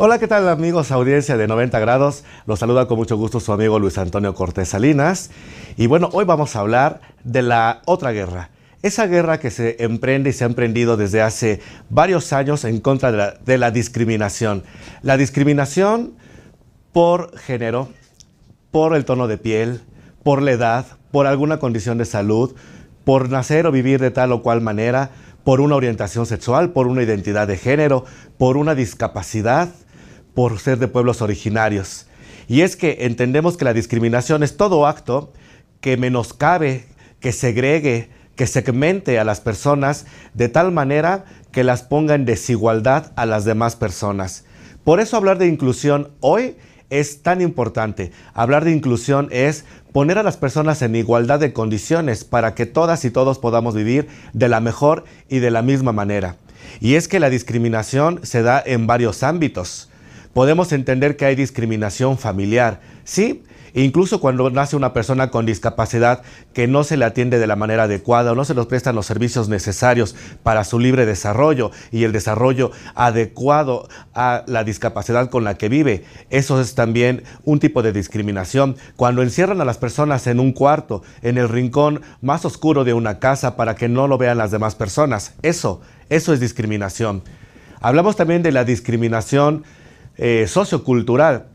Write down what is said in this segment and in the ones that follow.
Hola, ¿qué tal amigos, audiencia de 90 grados? Los saluda con mucho gusto su amigo Luis Antonio Cortés Salinas. Y bueno, hoy vamos a hablar de la otra guerra. Esa guerra que se emprende y se ha emprendido desde hace varios años en contra de la, de la discriminación. La discriminación por género, por el tono de piel, por la edad, por alguna condición de salud, por nacer o vivir de tal o cual manera, por una orientación sexual, por una identidad de género, por una discapacidad, por ser de pueblos originarios. Y es que entendemos que la discriminación es todo acto que menoscabe, que segregue, que segmente a las personas de tal manera que las ponga en desigualdad a las demás personas. Por eso hablar de inclusión hoy es tan importante. Hablar de inclusión es poner a las personas en igualdad de condiciones para que todas y todos podamos vivir de la mejor y de la misma manera. Y es que la discriminación se da en varios ámbitos podemos entender que hay discriminación familiar, ¿sí? E incluso cuando nace una persona con discapacidad que no se le atiende de la manera adecuada o no se le prestan los servicios necesarios para su libre desarrollo y el desarrollo adecuado a la discapacidad con la que vive. Eso es también un tipo de discriminación. Cuando encierran a las personas en un cuarto, en el rincón más oscuro de una casa para que no lo vean las demás personas, eso, eso es discriminación. Hablamos también de la discriminación eh, sociocultural,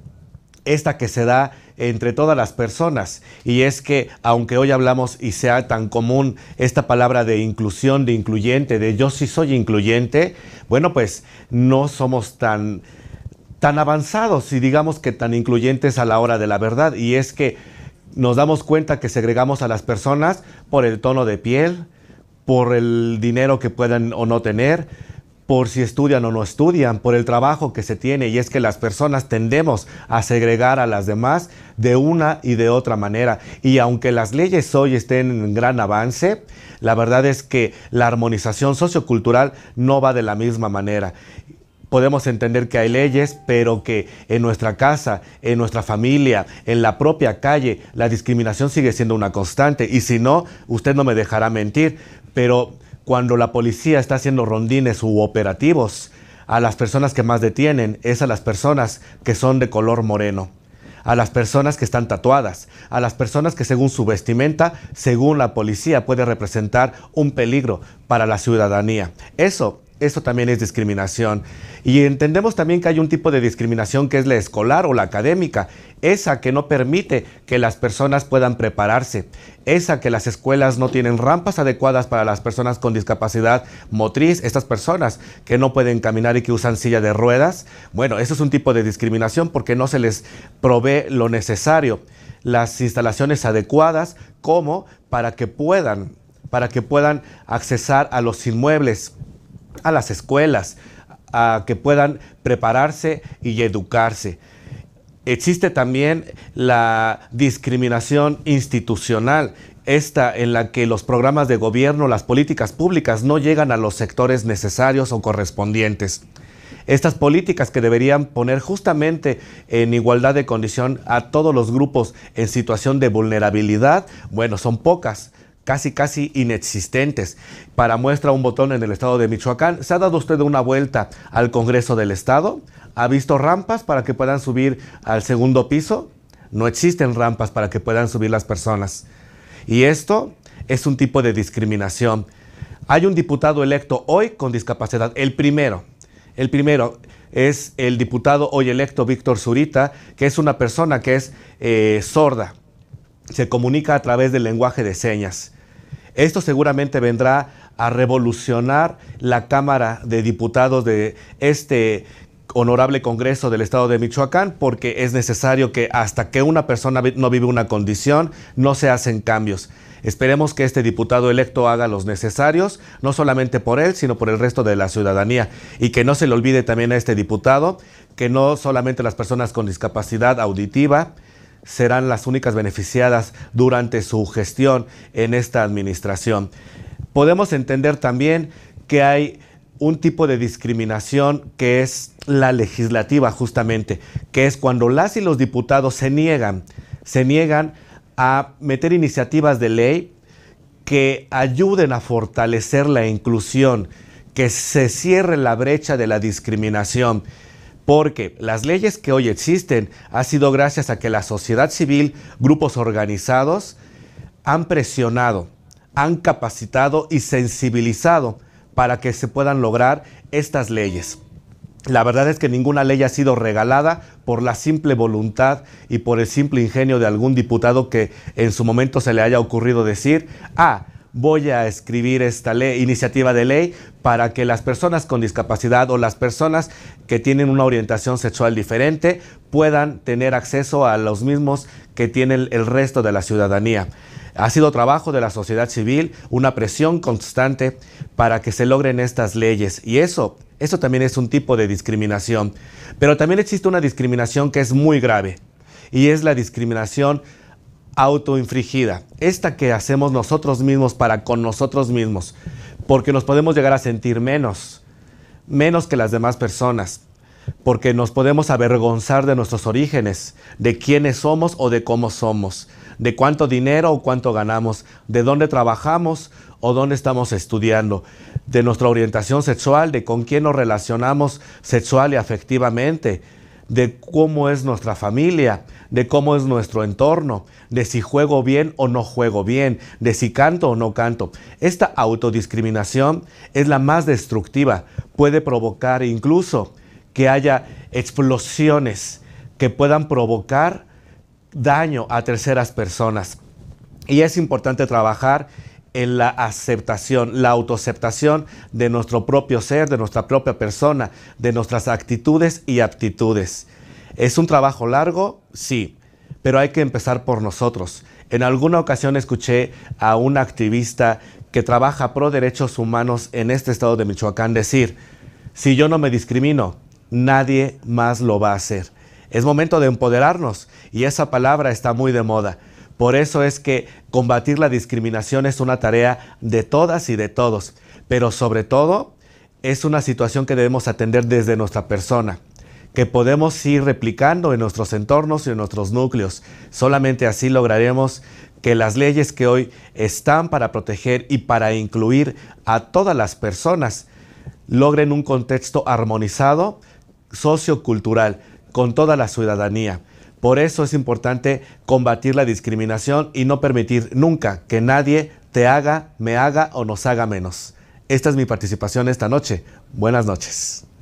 esta que se da entre todas las personas. Y es que, aunque hoy hablamos y sea tan común esta palabra de inclusión, de incluyente, de yo sí soy incluyente, bueno, pues no somos tan, tan avanzados y digamos que tan incluyentes a la hora de la verdad. Y es que nos damos cuenta que segregamos a las personas por el tono de piel, por el dinero que puedan o no tener, por si estudian o no estudian, por el trabajo que se tiene, y es que las personas tendemos a segregar a las demás de una y de otra manera. Y aunque las leyes hoy estén en gran avance, la verdad es que la armonización sociocultural no va de la misma manera podemos entender que hay leyes, pero que en nuestra casa, en nuestra familia, en la propia calle, la discriminación sigue siendo una constante. Y si no, usted no me dejará mentir, pero cuando la policía está haciendo rondines u operativos, a las personas que más detienen es a las personas que son de color moreno, a las personas que están tatuadas, a las personas que según su vestimenta, según la policía, puede representar un peligro para la ciudadanía. Eso eso también es discriminación. Y entendemos también que hay un tipo de discriminación que es la escolar o la académica, esa que no permite que las personas puedan prepararse, esa que las escuelas no tienen rampas adecuadas para las personas con discapacidad motriz, estas personas que no pueden caminar y que usan silla de ruedas. Bueno, eso es un tipo de discriminación porque no se les provee lo necesario, las instalaciones adecuadas como para que puedan, para que puedan accesar a los inmuebles a las escuelas, a que puedan prepararse y educarse. Existe también la discriminación institucional, esta en la que los programas de gobierno, las políticas públicas no llegan a los sectores necesarios o correspondientes. Estas políticas que deberían poner justamente en igualdad de condición a todos los grupos en situación de vulnerabilidad, bueno, son pocas casi casi inexistentes. Para muestra un botón en el estado de Michoacán, ¿se ha dado usted una vuelta al Congreso del Estado? ¿Ha visto rampas para que puedan subir al segundo piso? No existen rampas para que puedan subir las personas. Y esto es un tipo de discriminación. Hay un diputado electo hoy con discapacidad, el primero. El primero es el diputado hoy electo Víctor Zurita, que es una persona que es eh, sorda se comunica a través del lenguaje de señas. Esto seguramente vendrá a revolucionar la Cámara de Diputados de este honorable Congreso del Estado de Michoacán, porque es necesario que hasta que una persona no vive una condición, no se hacen cambios. Esperemos que este diputado electo haga los necesarios, no solamente por él, sino por el resto de la ciudadanía. Y que no se le olvide también a este diputado que no solamente las personas con discapacidad auditiva, serán las únicas beneficiadas durante su gestión en esta administración. Podemos entender también que hay un tipo de discriminación que es la legislativa justamente, que es cuando las y los diputados se niegan, se niegan a meter iniciativas de ley que ayuden a fortalecer la inclusión, que se cierre la brecha de la discriminación porque las leyes que hoy existen ha sido gracias a que la sociedad civil, grupos organizados, han presionado, han capacitado y sensibilizado para que se puedan lograr estas leyes. La verdad es que ninguna ley ha sido regalada por la simple voluntad y por el simple ingenio de algún diputado que en su momento se le haya ocurrido decir, ah, voy a escribir esta ley, iniciativa de ley para que las personas con discapacidad o las personas que tienen una orientación sexual diferente puedan tener acceso a los mismos que tienen el resto de la ciudadanía. Ha sido trabajo de la sociedad civil, una presión constante para que se logren estas leyes y eso, eso también es un tipo de discriminación. Pero también existe una discriminación que es muy grave y es la discriminación autoinfrigida, esta que hacemos nosotros mismos para con nosotros mismos porque nos podemos llegar a sentir menos, menos que las demás personas, porque nos podemos avergonzar de nuestros orígenes, de quiénes somos o de cómo somos, de cuánto dinero o cuánto ganamos, de dónde trabajamos o dónde estamos estudiando, de nuestra orientación sexual, de con quién nos relacionamos sexual y afectivamente, de cómo es nuestra familia, de cómo es nuestro entorno, de si juego bien o no juego bien, de si canto o no canto. Esta autodiscriminación es la más destructiva, puede provocar incluso que haya explosiones que puedan provocar daño a terceras personas. Y es importante trabajar en la aceptación, la autoaceptación de nuestro propio ser, de nuestra propia persona, de nuestras actitudes y aptitudes. ¿Es un trabajo largo? Sí, pero hay que empezar por nosotros. En alguna ocasión escuché a un activista que trabaja pro derechos humanos en este estado de Michoacán decir, si yo no me discrimino, nadie más lo va a hacer. Es momento de empoderarnos y esa palabra está muy de moda. Por eso es que combatir la discriminación es una tarea de todas y de todos, pero sobre todo es una situación que debemos atender desde nuestra persona que podemos ir replicando en nuestros entornos y en nuestros núcleos. Solamente así lograremos que las leyes que hoy están para proteger y para incluir a todas las personas logren un contexto armonizado, sociocultural, con toda la ciudadanía. Por eso es importante combatir la discriminación y no permitir nunca que nadie te haga, me haga o nos haga menos. Esta es mi participación esta noche. Buenas noches.